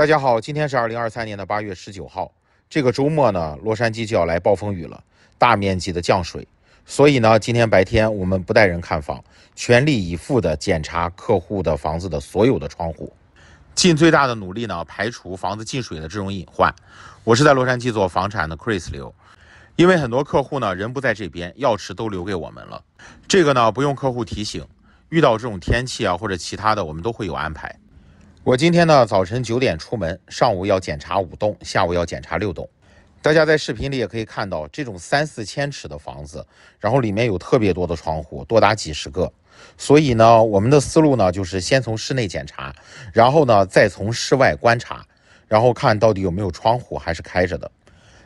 大家好，今天是二零二三年的八月十九号。这个周末呢，洛杉矶就要来暴风雨了，大面积的降水。所以呢，今天白天我们不带人看房，全力以赴地检查客户的房子的所有的窗户，尽最大的努力呢，排除房子进水的这种隐患。我是在洛杉矶做房产的 Chris 刘，因为很多客户呢人不在这边，钥匙都留给我们了。这个呢，不用客户提醒，遇到这种天气啊或者其他的，我们都会有安排。我今天呢，早晨九点出门，上午要检查五栋，下午要检查六栋。大家在视频里也可以看到，这种三四千尺的房子，然后里面有特别多的窗户，多达几十个。所以呢，我们的思路呢，就是先从室内检查，然后呢，再从室外观察，然后看到底有没有窗户还是开着的。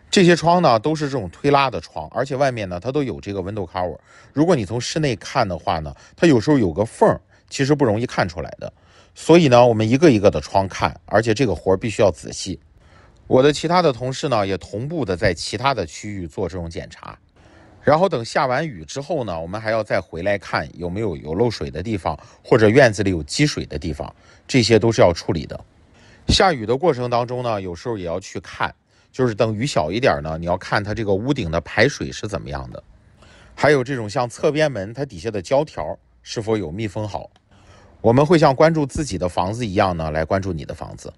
这些窗呢，都是这种推拉的窗，而且外面呢，它都有这个 window cover。如果你从室内看的话呢，它有时候有个缝儿。其实不容易看出来的，所以呢，我们一个一个的窗看，而且这个活儿必须要仔细。我的其他的同事呢，也同步的在其他的区域做这种检查。然后等下完雨之后呢，我们还要再回来看有没有有漏水的地方，或者院子里有积水的地方，这些都是要处理的。下雨的过程当中呢，有时候也要去看，就是等雨小一点呢，你要看它这个屋顶的排水是怎么样的，还有这种像侧边门它底下的胶条是否有密封好。我们会像关注自己的房子一样呢，来关注你的房子。